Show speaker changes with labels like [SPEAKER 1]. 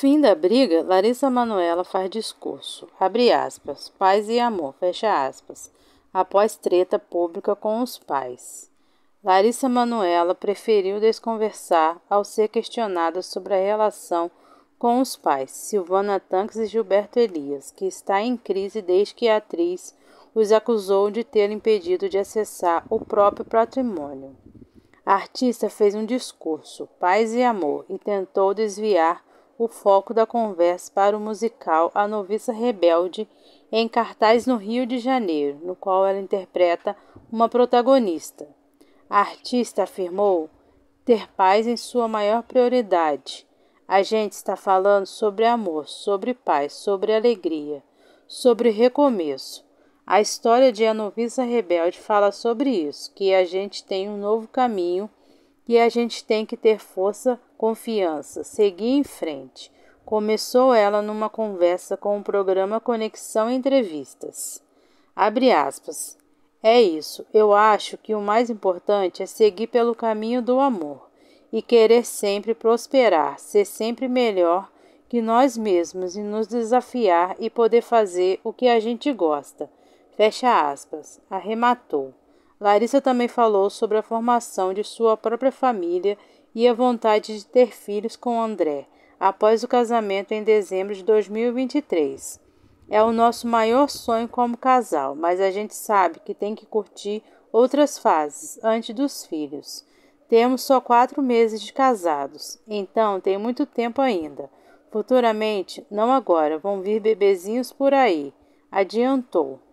[SPEAKER 1] Fim da briga, Larissa Manuela faz discurso. Abre aspas. Paz e amor. Fecha aspas. Após treta pública com os pais. Larissa Manuela preferiu desconversar ao ser questionada sobre a relação com os pais, Silvana Tanques e Gilberto Elias, que está em crise desde que a atriz os acusou de ter impedido de acessar o próprio patrimônio. A artista fez um discurso, paz e amor, e tentou desviar o foco da conversa para o musical A Noviça Rebelde, em cartaz no Rio de Janeiro, no qual ela interpreta uma protagonista. A artista afirmou ter paz em sua maior prioridade. A gente está falando sobre amor, sobre paz, sobre alegria, sobre recomeço. A história de A Noviça Rebelde fala sobre isso, que a gente tem um novo caminho que a gente tem que ter força, confiança, seguir em frente. Começou ela numa conversa com o programa Conexão Entrevistas. Abre aspas. É isso. Eu acho que o mais importante é seguir pelo caminho do amor e querer sempre prosperar, ser sempre melhor que nós mesmos e nos desafiar e poder fazer o que a gente gosta. Fecha aspas. Arrematou. Larissa também falou sobre a formação de sua própria família e a vontade de ter filhos com André após o casamento em dezembro de 2023. É o nosso maior sonho como casal, mas a gente sabe que tem que curtir outras fases antes dos filhos. Temos só quatro meses de casados, então tem muito tempo ainda. Futuramente, não agora, vão vir bebezinhos por aí. Adiantou.